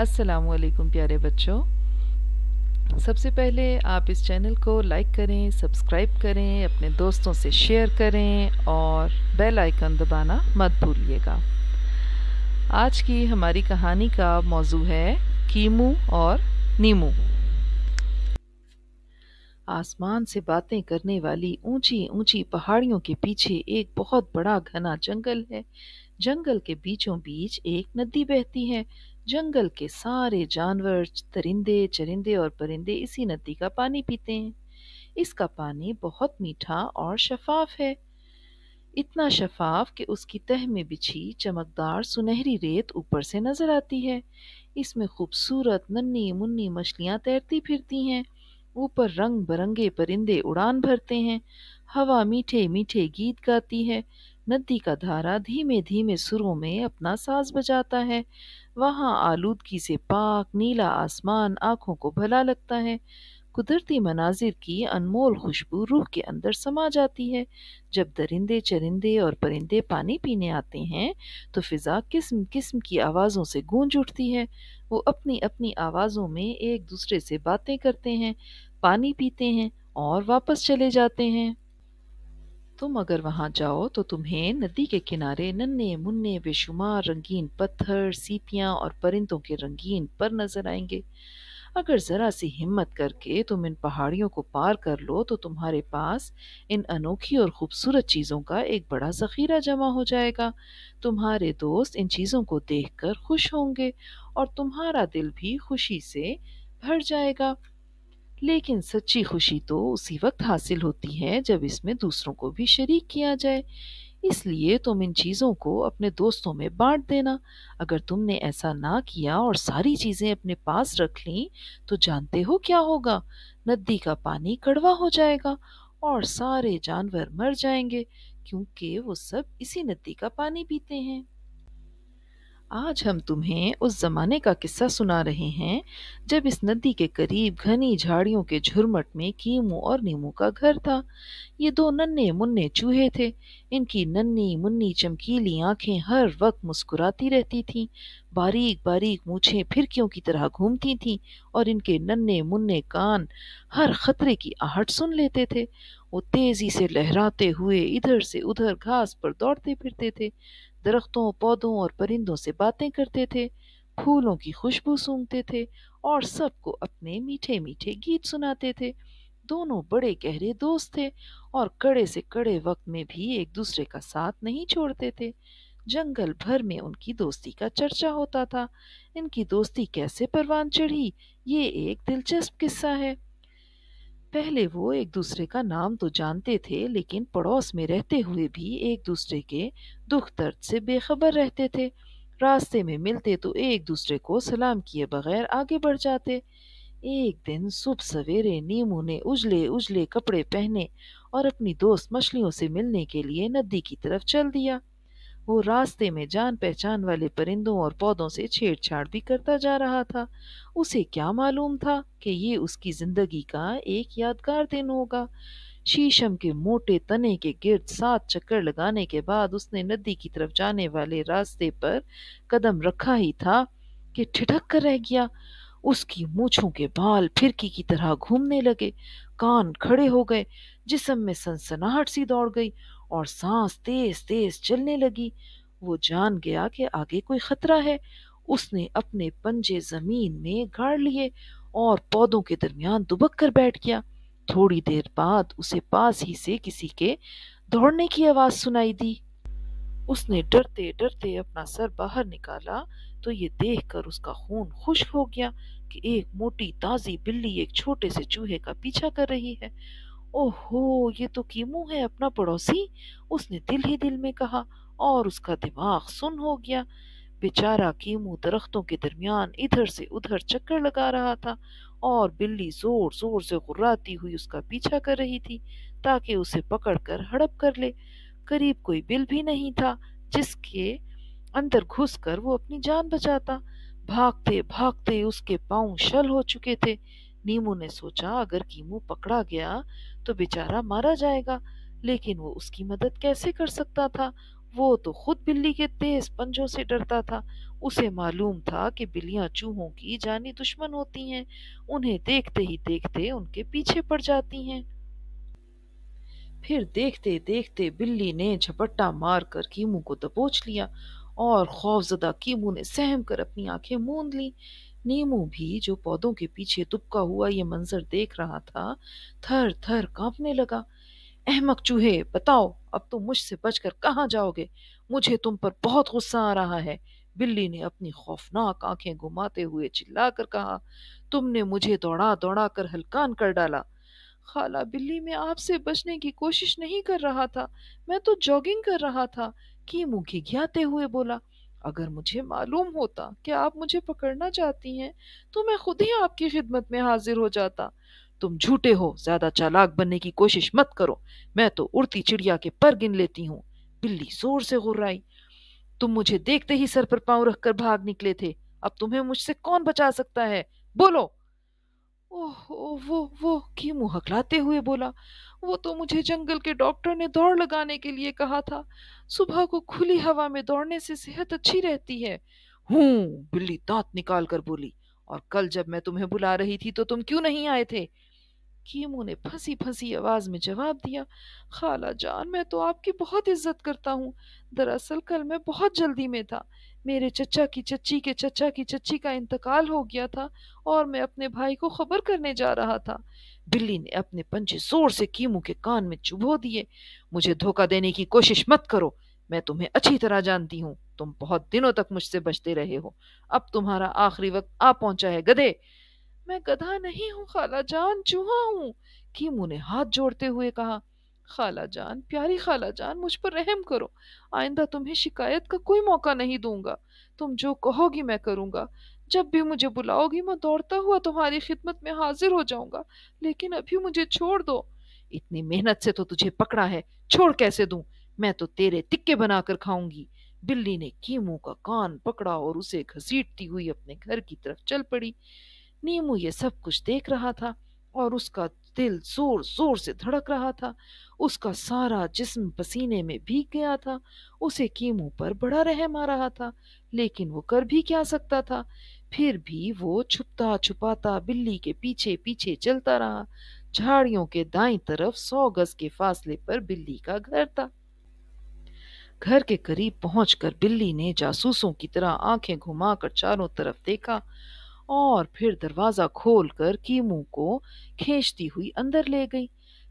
अस्सलाम प्यारे बच्चों सबसे पहले आप इस चैनल को लाइक करें सब्सक्राइब करें अपने दोस्तों से शेयर करें और बेल आइकन दबाना मत भूलिएगा आज की हमारी कहानी का मौजू है कीमू और नीमू आसमान से बातें करने वाली ऊंची ऊंची पहाड़ियों के पीछे एक बहुत बड़ा घना जंगल है जंगल के बीचों बीच एक नदी बहती है जंगल के सारे जानवर परिंदे चरिंदे और परिंदे इसी नदी का पानी पीते हैं इसका पानी बहुत मीठा और शफाफ है इतना शफाफ कि उसकी तह में बिछी चमकदार सुनहरी रेत ऊपर से नजर आती है इसमें खूबसूरत नन्नी मुन्नी मछलियाँ तैरती फिरती हैं ऊपर रंग बिरंगे परिंदे उड़ान भरते हैं हवा मीठे मीठे गीत गाती है नदी का धारा धीमे धीमे सुरों में अपना साज बजाता है वहाँ आलूदगी से पाक नीला आसमान आँखों को भला लगता है कुदरती मनाजिर की अनमोल खुशबू रूह के अंदर समा जाती है जब दरिंदे चरिंदे और परिंदे पानी पीने आते हैं तो फिज़ा किस्म किस्म की आवाज़ों से गूंज उठती है वो अपनी अपनी आवाज़ों में एक दूसरे से बातें करते हैं पानी पीते हैं और वापस चले जाते हैं तुम अगर वहां जाओ तो तुम्हें नदी के किनारे नन्हे मुन्ने बेशुमार रंगीन पत्थर सीपियां और परिंदों के रंगीन पर नजर आएंगे अगर ज़रा सी हिम्मत करके तुम इन पहाड़ियों को पार कर लो तो तुम्हारे पास इन अनोखी और खूबसूरत चीज़ों का एक बड़ा ज़ख़ीरा जमा हो जाएगा तुम्हारे दोस्त इन चीज़ों को देखकर खुश होंगे और तुम्हारा दिल भी खुशी से भर जाएगा लेकिन सच्ची खुशी तो उसी वक्त हासिल होती है जब इसमें दूसरों को भी शरीक किया जाए इसलिए तुम इन चीज़ों को अपने दोस्तों में बांट देना अगर तुमने ऐसा ना किया और सारी चीज़ें अपने पास रख लीं तो जानते हो क्या होगा नदी का पानी कड़वा हो जाएगा और सारे जानवर मर जाएंगे क्योंकि वो सब इसी नदी का पानी पीते हैं आज हम तुम्हें उस जमाने का किस्सा सुना रहे हैं जब इस नदी के करीब घनी झाड़ियों के झुरमट में कीमू और नीमू का घर था ये दो नन्हे मुन्ने चूहे थे इनकी नन्ही मुन्नी चमकीली आंखें हर वक्त मुस्कुराती रहती थीं बारीक बारीक मूछें फिरकियों की तरह घूमती थीं और इनके नन्हे मुन्ने कान हर खतरे की आहट सुन लेते थे वो तेजी से लहराते हुए इधर से उधर घास पर दौड़ते फिरते थे दरख्तों पौधों और परिंदों से बातें करते थे फूलों की खुशबू सूंघते थे और सबको अपने मीठे मीठे गीत सुनाते थे दोनों बड़े गहरे दोस्त थे और कड़े से कड़े वक्त में भी एक दूसरे का साथ नहीं छोड़ते थे जंगल भर में उनकी दोस्ती का चर्चा होता था इनकी दोस्ती कैसे परवान चढ़ी ये एक दिलचस्प किस्सा है पहले वो एक दूसरे का नाम तो जानते थे लेकिन पड़ोस में रहते हुए भी एक दूसरे के दुख दर्द से बेखबर रहते थे रास्ते में मिलते तो एक दूसरे को सलाम किए बगैर आगे बढ़ जाते एक दिन सुबह सवेरे नीमू ने उजले उजले कपड़े पहने और अपनी दोस्त मछलियों से मिलने के लिए नदी की तरफ चल दिया वो रास्ते में जान पहचान वाले परिंदों और पौधों से छेड़छाड़ भी करता जा रहा था उसे क्या मालूम था कि ये उसकी जिंदगी का एक यादगार दिन होगा शीशम के मोटे तने के गिर्द सात चक्कर लगाने के बाद उसने नदी की तरफ जाने वाले रास्ते पर कदम रखा ही था कि ठिठक कर रह गया उसकी मूछों के बाल फिरकी की तरह घूमने लगे कान खड़े हो गए जिसम में सनसनाहट सी दौड़ गई और सांस तेज तेज चलने लगी वो जान गया कि आगे कोई खतरा है उसने अपने पंजे जमीन में गाड़ लिए और पौधों के दरमियान दुबक कर बैठ गया थोड़ी देर बाद उसे पास ही से किसी के दौड़ने की आवाज सुनाई दी उसने डरते डरते अपना सर बाहर निकाला तो ये देखकर उसका खून खुश हो गया कि एक मोटी ताजी बिल्ली एक छोटे से चूहे का पीछा कर रही है ओहो ये तो कीमू है अपना पड़ोसी उसने दिल ही दिल में कहा और उसका दिमाग सुन हो गया बेचारा कीमू दरख्तों के दरमियान इधर से उधर चक्कर लगा रहा था और बिल्ली जोर जोर से गुर्राती हुई उसका पीछा कर रही थी ताकि उसे पकड़कर हड़प कर ले करीब कोई बिल भी नहीं था जिसके अंदर घुसकर वो अपनी जान बचाता भागते भागते उसके पाँव शल हो चुके थे नीमू ने सोचा अगर कीमू पकड़ा गया तो बेचारा मारा जाएगा लेकिन वो उसकी मदद कैसे कर सकता था वो तो खुद बिल्ली के तेज पंजों से डरता था उसे मालूम था कि बिल्लियां चूहों की जानी दुश्मन होती हैं उन्हें देखते ही देखते उनके पीछे पड़ जाती हैं फिर देखते देखते बिल्ली ने झपट्टा मारकर कीमू को दबोच लिया और खौफजदा कीमू ने सहम कर अपनी आंखें मूंद ली नीमू भी जो पौधों के पीछे दुबका हुआ ये मंजर देख रहा था थर थर कांपने लगा अहमक चूहे बताओ अब तुम मुझसे बचकर कहाँ जाओगे मुझे तुम पर बहुत गुस्सा आ रहा है बिल्ली ने अपनी खौफनाक आंखें घुमाते हुए चिल्लाकर कहा तुमने मुझे दौड़ा दौड़ा कर हलकान कर डाला खाला बिल्ली मैं आपसे बचने की कोशिश नहीं कर रहा था मैं तो जॉगिंग कर रहा था की मुखी घियाते हुए बोला अगर मुझे मालूम होता कि आप मुझे पकड़ना चाहती हैं तो मैं खुद ही आपकी खिदमत में हाजिर हो जाता तुम झूठे हो ज्यादा चालाक बनने की कोशिश मत करो मैं तो उड़ती चिड़िया के पर गिन लेती हूँ बिल्ली जोर से घुर्राई तुम मुझे देखते ही सर पर पांव रखकर भाग निकले थे अब तुम्हें मुझसे कौन बचा सकता है बोलो ओह वो वो की मुंह हकलाते हुए बोला वो तो मुझे जंगल के डॉक्टर ने दौड़ लगाने के लिए कहा था सुबह को खुली हवा में दौड़ने से सेहत अच्छी रहती है हूँ बिल्ली दांत निकाल कर बोली और कल जब मैं तुम्हें बुला रही थी तो तुम क्यों नहीं आए थे कीमू ने फंसी फंसी आवाज़ में जवाब दिया खाला जान मैं तो आपकी बहुत इज्जत करता हूँ दरअसल कल मैं बहुत जल्दी में था मेरे चचा की चच्ची के चचा की चच्ची का इंतकाल हो गया था और मैं अपने भाई को खबर करने जा रहा था बिल्ली ने अपने पंजे जोर से कीमू के कान में चुभो दिए मुझे धोखा देने की कोशिश मत करो मैं तुम्हें अच्छी तरह जानती हूँ तुम बहुत दिनों तक मुझसे बचते रहे हो अब तुम्हारा आखिरी वक्त आ पहुंचा है गधे मैं गधा नहीं हूँ खाला जान चूहा हूँ कीमू ने हाथ जोड़ते हुए कहा खाला जान प्यारी खाला जान मुझ पर रहम करो आइंदा तुम्हें शिकायत का कोई मौका नहीं दूंगा तुम जो कहोगी मैं करूंगा जब भी मुझे बुलाओगी मैं दौड़ता हुआ तुम्हारी खिदमत में हाजिर हो जाऊंगा लेकिन अभी मुझे छोड़ दो इतनी मेहनत से तो तुझे पकड़ा है छोड़ कैसे दूं मैं तो तेरे टिक्के बनाकर खाऊंगी बिल्ली ने कीमू का कान पकड़ा और उसे घसीटती हुई अपने घर की तरफ चल पड़ी नीमू ये सब कुछ देख रहा था और उसका दिल जोर जोर से धड़क रहा था उसका सारा जिस्म पसीने में भीग गया था उसे कीमू पर बड़ा रहम आ रहा था लेकिन वो कर भी क्या सकता था फिर भी वो छुपता छुपाता बिल्ली के पीछे पीछे चलता रहा झाड़ियों के दाई तरफ सौ गज के फासले पर बिल्ली का घर था घर के करीब पहुंचकर बिल्ली ने जासूसों की तरह आंखें घुमाकर चारों तरफ देखा और फिर दरवाजा खोलकर कीमू को खींचती हुई अंदर ले गई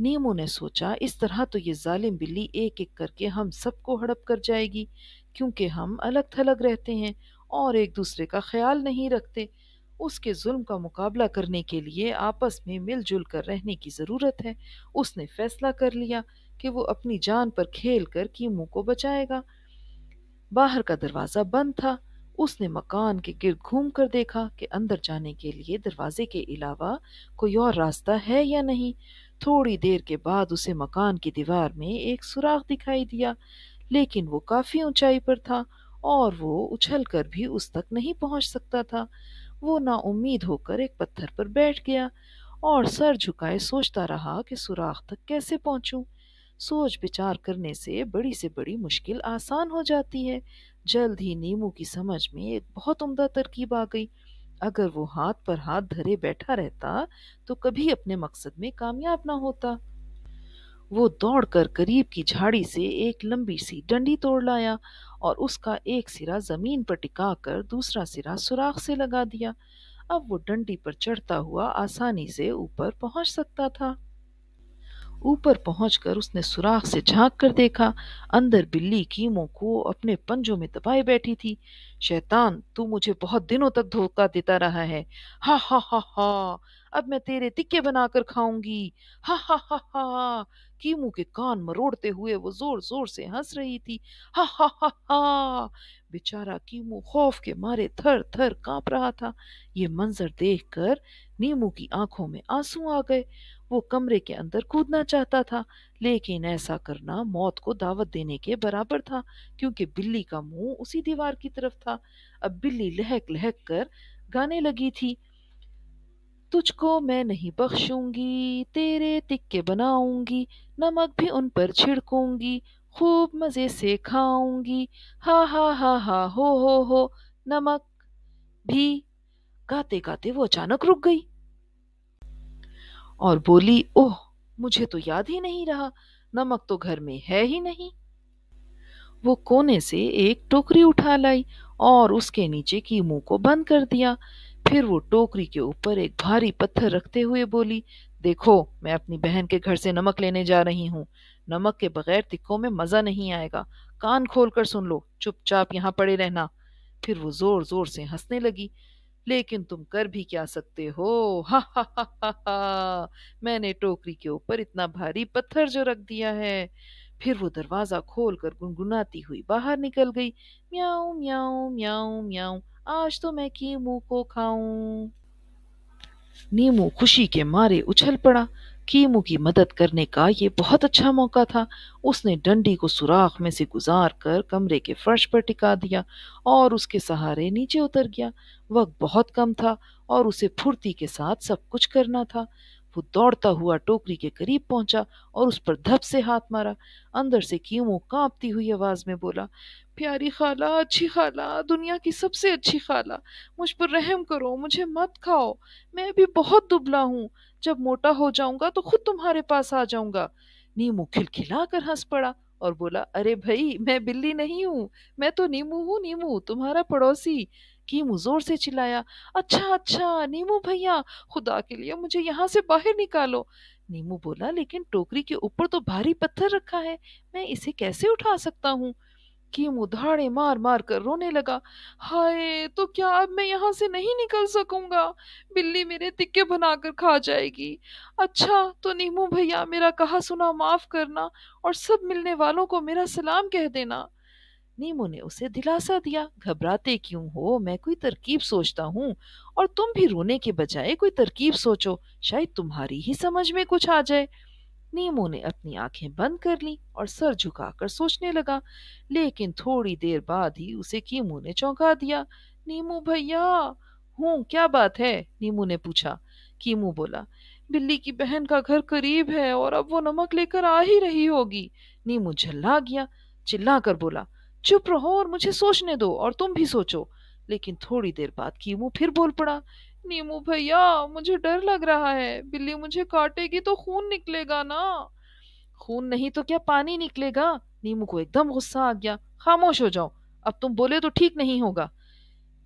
नीमू ने सोचा इस तरह तो ये जालिम बिल्ली एक एक करके हम सबको हड़प कर जाएगी क्योंकि हम अलग थलग रहते हैं और एक दूसरे का ख्याल नहीं रखते उसके जुल्म का मुकाबला करने के लिए आपस में मिलजुल कर रहने की ज़रूरत है उसने फैसला कर लिया कि वो अपनी जान पर खेल कर कीमू को बचाएगा बाहर का दरवाज़ा बंद था उसने मकान के गिर घूम कर देखा कि अंदर जाने के लिए दरवाजे के अलावा कोई और रास्ता है या नहीं थोड़ी देर के बाद उसे मकान की दीवार में एक सुराख दिखाई दिया लेकिन वो काफी ऊंचाई पर था और वो उछल कर भी उस तक नहीं पहुंच सकता था वो उम्मीद होकर एक पत्थर पर बैठ गया और सर झुकाए सोचता रहा कि सुराख तक कैसे पहुंचूं। सोच विचार करने से बड़ी से बड़ी मुश्किल आसान हो जाती है जल्द ही नीमू की समझ में एक बहुत उम्दा तरकीब आ गई अगर वो हाथ पर हाथ धरे बैठा रहता तो कभी अपने मकसद में कामयाब ना होता वो दौड़कर करीब की झाड़ी से एक लंबी सी डंडी तोड़ लाया और उसका एक सिरा जमीन पर टिका कर दूसरा सिरा सुराख से लगा दिया अब वो डंडी पर चढ़ता हुआ आसानी से ऊपर पहुंच सकता था ऊपर पहुंचकर उसने सुराख से झांक कर देखा अंदर बिल्ली कीमों को अपने पंजों में दबाए बैठी थी शैतान तू मुझे बहुत दिनों तक धोखा देता रहा है हा हा हा हा अब मैं तेरे तिक्के बनाकर खाऊंगी हा हा हा हा कीमू के कान मरोड़ते हुए वो जोर जोर से हंस रही थी हा हा हा हा बेचारा कीमू खौफ के मारे थर थर कांप रहा था ये मंजर देखकर नीमू की आंखों में आंसू आ गए वो कमरे के अंदर कूदना चाहता था लेकिन ऐसा करना मौत को दावत देने के बराबर था क्योंकि बिल्ली का मुंह उसी दीवार की तरफ था अब बिल्ली लहक लहक कर गाने लगी थी तुझको मैं नहीं बख्शूंगी तेरे तिक्के बनाऊंगी नमक भी उन पर छिड़कूंगी खूब मज़े से खाऊंगी हा हा हा हा हो हो हो नमक भी गाते गाते वो अचानक रुक गई और बोली ओह मुझे तो याद ही नहीं रहा नमक तो घर में है ही नहीं वो कोने से एक टोकरी उठा लाई और उसके नीचे की मुंह को बंद कर दिया फिर वो टोकरी के ऊपर एक भारी पत्थर रखते हुए बोली देखो मैं अपनी बहन के घर से नमक लेने जा रही हूँ नमक के बगैर तिक्कों में मजा नहीं आएगा कान खोलकर सुन लो चुपचाप यहाँ पड़े रहना फिर वो जोर जोर से हंसने लगी लेकिन तुम कर भी क्या सकते हो हा हा हा हा हा मैंने टोकरी के ऊपर इतना भारी पत्थर जो रख दिया है फिर वो दरवाजा खोलकर गुनगुनाती हुई बाहर निकल गई म्याऊ म्याऊ म्याऊ म्याऊ आज तो मैं की मुंह को खाऊं नीमू खुशी के मारे उछल पड़ा कीमू की मदद करने का ये बहुत अच्छा मौका था उसने डंडी को सुराख में से गुजार कर कमरे के फर्श पर टिका दिया और उसके सहारे नीचे उतर गया वक्त बहुत कम था और उसे फुर्ती के साथ सब कुछ करना था वो दौड़ता हुआ टोकरी के करीब पहुंचा और उस पर धप से हाथ मारा अंदर से कीमो कांपती हुई आवाज में बोला प्यारी खाला अच्छी खाला दुनिया की सबसे अच्छी खाला मुझ पर रहम करो मुझे मत खाओ मैं भी बहुत दुबला हूँ जब मोटा हो जाऊंगा तो खुद तुम्हारे पास आ जाऊंगा नीमू खिलखिला कर हंस पड़ा और बोला अरे भाई मैं बिल्ली नहीं हूँ मैं तो नीमू हूँ नीमू तुम्हारा पड़ोसी हकीम जोर से चिल्लाया अच्छा अच्छा नीमू भैया खुदा के लिए मुझे यहाँ से बाहर निकालो नीमू बोला लेकिन टोकरी के ऊपर तो भारी पत्थर रखा है मैं इसे कैसे उठा सकता हूँ हकीम उधाड़े मार मार कर रोने लगा हाय तो क्या अब मैं यहाँ से नहीं निकल सकूंगा बिल्ली मेरे तिक्के बनाकर खा जाएगी अच्छा तो नीमू भैया मेरा कहा सुना माफ करना और सब मिलने वालों को मेरा सलाम कह देना नीमू ने उसे दिलासा दिया घबराते क्यों हो मैं कोई तरकीब सोचता हूँ और तुम भी रोने के बजाय कोई तरकीब सोचो शायद तुम्हारी ही समझ में कुछ आ जाए नीमू ने अपनी आंखें बंद कर ली और सर झुकाकर सोचने लगा लेकिन थोड़ी देर बाद ही उसे कीमू ने चौंका दिया नीमू भैया हूँ क्या बात है नीमू ने पूछा कीमू बोला बिल्ली की बहन का घर करीब है और अब वो नमक लेकर आ ही रही होगी नीमू झल्ला गया चिल्ला कर बोला चुप रहो और मुझे सोचने दो और तुम भी सोचो लेकिन थोड़ी देर बाद कीमू फिर बोल पड़ा नीमू भैया मुझे डर लग रहा है बिल्ली मुझे काटेगी तो खून निकलेगा ना खून नहीं तो क्या पानी निकलेगा नीमू को एकदम गुस्सा आ गया खामोश हो जाओ अब तुम बोले तो ठीक नहीं होगा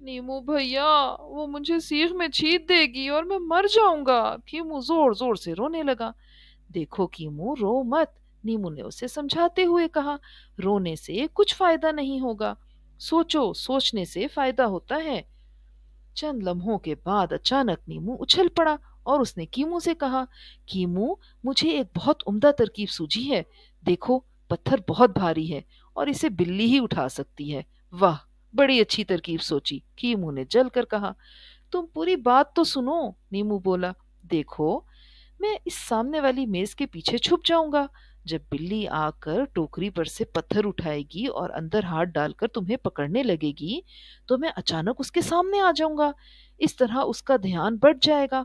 नीमू भैया वो मुझे सीख में छीत देगी और मैं मर जाऊंगा कीमू जोर जोर से रोने लगा देखो कीमू रो मत नीमू ने उसे समझाते हुए कहा रोने से कुछ फायदा नहीं होगा सोचो सोचने से फायदा होता है चंद लम्हों के बाद अचानक नीमू उछल पड़ा और उसने कीमू से कहा कीमू मुझे एक बहुत उम्दा तरकीब सूझी है देखो पत्थर बहुत भारी है और इसे बिल्ली ही उठा सकती है वाह बड़ी अच्छी तरकीब सोची कीमू ने जल कर कहा तुम पूरी बात तो सुनो नीमू बोला देखो मैं इस सामने वाली मेज के पीछे छुप जाऊंगा जब बिल्ली आकर टोकरी पर से पत्थर उठाएगी और अंदर हाथ डालकर तुम्हें पकड़ने लगेगी तो मैं अचानक उसके सामने आ जाऊंगा इस तरह उसका ध्यान बढ़ जाएगा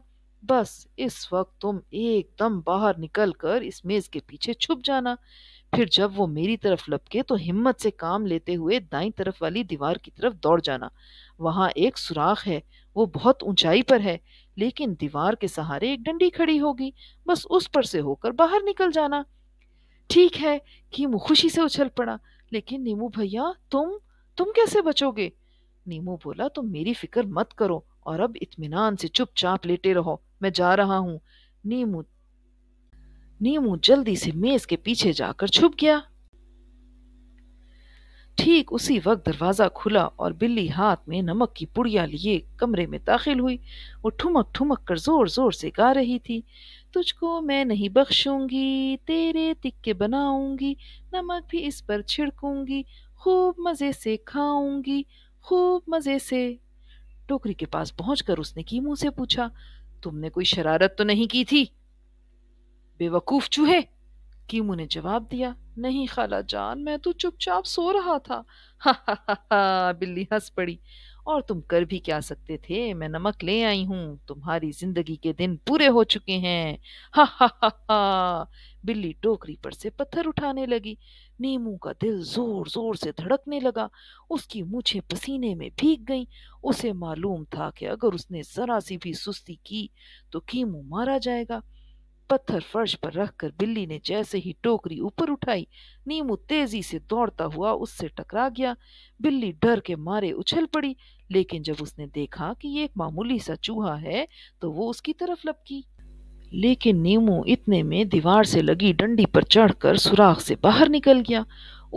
बस इस वक्त तुम एकदम बाहर निकल कर इस मेज के पीछे छुप जाना फिर जब वो मेरी तरफ लपके तो हिम्मत से काम लेते हुए दाई तरफ वाली दीवार की तरफ दौड़ जाना वहां एक सुराख है वो बहुत ऊंचाई पर है लेकिन दीवार के सहारे एक डंडी खड़ी होगी बस उस पर से होकर बाहर निकल जाना ठीक है कीमू खुशी से उछल पड़ा लेकिन नीमू भैया तुम तुम कैसे बचोगे नीमू बोला तुम मेरी फिक्र मत करो और अब इत्मीनान से चुपचाप लेटे रहो मैं जा रहा हूँ नीमू नीमू जल्दी से मेज के पीछे जाकर छुप गया ठीक उसी वक्त दरवाजा खुला और बिल्ली हाथ में नमक की पुड़िया लिए कमरे में दाखिल हुई वो ठुमक ठुमक कर जोर जोर से गा रही थी तुझको मैं नहीं बख्शूंगी तेरे तिक्के बनाऊंगी नमक भी इस पर छिड़कूंगी खूब मज़े से खाऊंगी खूब मज़े से टोकरी के पास पहुंचकर उसने की मुंह से पूछा तुमने कोई शरारत तो नहीं की थी बेवकूफ चूहे कीमू ने जवाब दिया नहीं खाला जान मैं तो चुपचाप सो रहा था हा हा हा, हा बिल्ली हंस पड़ी और तुम कर भी क्या सकते थे मैं नमक ले आई हूं तुम्हारी जिंदगी के दिन पूरे हो चुके हैं हा हा हा हा बिल्ली टोकरी पर से पत्थर उठाने लगी नीमू का दिल जोर जोर से धड़कने लगा उसकी मुझे पसीने में भीग गई उसे मालूम था कि अगर उसने जरा सी भी सुस्ती की तो कीमू मारा जाएगा पत्थर फर्श पर रखकर बिल्ली ने जैसे ही टोकरी ऊपर उठाई नीमू तेजी से दौड़ता हुआ उससे टकरा गया बिल्ली डर के मारे उछल पड़ी लेकिन जब उसने देखा कि ये एक मामूली सा चूहा है तो वो उसकी तरफ लपकी लेकिन नीमू इतने में दीवार से लगी डंडी पर चढ़कर सुराख से बाहर निकल गया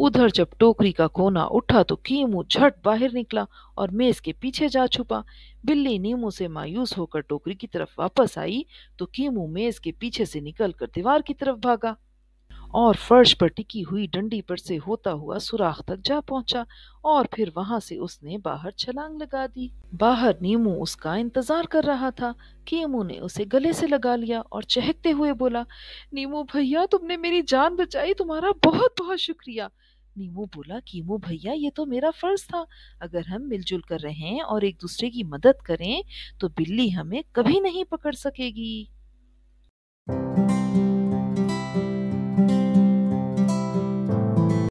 उधर जब टोकरी का कोना उठा तो कीमू झट बाहर निकला और मेज के पीछे जा छुपा बिल्ली नीमू से मायूस होकर टोकरी की तरफ वापस आई तो कीमू मेज के पीछे से निकलकर दीवार की तरफ भागा और फर्श पर टिकी हुई डंडी पर से होता हुआ सुराख तक जा पहुंचा और फिर वहां से उसने बाहर छलांग लगा दी बाहर नीमू उसका इंतजार कर रहा था कीमू ने उसे गले से लगा लिया और चहकते हुए बोला नीमू भैया तुमने मेरी जान बचाई तुम्हारा बहुत बहुत शुक्रिया नीमू बोला कीमू भैया ये तो मेरा फर्ज था अगर हम मिलजुल कर रहे हैं और एक दूसरे की मदद करें तो बिल्ली हमें कभी नहीं पकड़ सकेगी